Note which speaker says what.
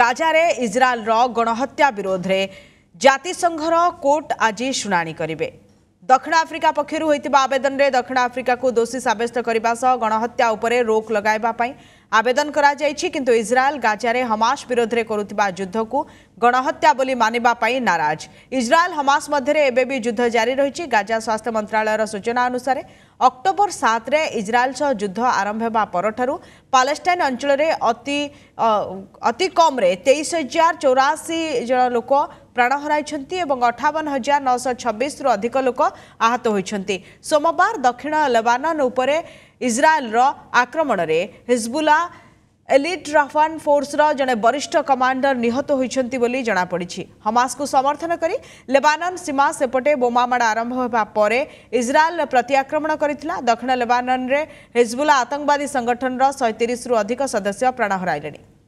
Speaker 1: গাজারে ইসরায়েলর গণহত্যা বিরোধে জাতিসংঘর কোর্ট আজ শুনানি করবে দক্ষিণ আফ্রিকা পক্ষর হয়েছে আবেদনের দক্ষিণ আফ্রিকা দোষী সাব্যস্ত করা সহ গণহত্যা উপরে রোক লগাইবা আবেদন করা যাইছি কিন্তু ইসরায়েল গাজারে হমাস বিরোধে করুথিবা যুদ্ধকু গণহত্যা বলি মানিবা পাই নারাজ ইসরায়েল হমাস মধ্যে এবে বি যুদ্ধ জারি রয়েছে গাজা স্বাস্থ্য মন্ত্রালয়ের সূচনা অনুসারে অক্টোবর সাতরে ইসরায়েল সহ যুদ্ধ আরম্ভ হওয়া পরঠার পালেস্টাইন অঞ্চলের অতি অতি কমরে তেইশ হাজার চৌরাশি জন লোক ପ୍ରାଣ ହରାଇଛନ୍ତି ଏବଂ ଅଠାବନ ହଜାର ନଅଶହ ଛବିଶରୁ ଅଧିକ ଲୋକ ଆହତ ହୋଇଛନ୍ତି ସୋମବାର ଦକ୍ଷିଣ ଲେବାନନ ଉପରେ ଇସ୍ରାଏଲ୍ର ଆକ୍ରମଣରେ ହିଜବୁଲା ଏଲିଟ୍ ରାଫାନ୍ ଫୋର୍ସର ଜଣେ ବରିଷ୍ଠ କମାଣ୍ଡର ନିହତ ହୋଇଛନ୍ତି ବୋଲି ଜଣାପଡ଼ିଛି ହମାସକୁ ସମର୍ଥନ କରି ଲେବାନନ ସୀମା ସେପଟେ ବୋମାମାଡ଼ ଆରମ୍ଭ ହେବା ପରେ ଇସ୍ରାଏଲ୍ ପ୍ରତିଆକ୍ରମଣ କରିଥିଲା ଦକ୍ଷିଣ ଲେବାନନରେ ହିଜବୁଲା ଆତଙ୍କବାଦୀ ସଂଗଠନର ଶହେ ତିରିଶରୁ ଅଧିକ ସଦସ୍ୟ ପ୍ରାଣ ହରାଇଲେଣି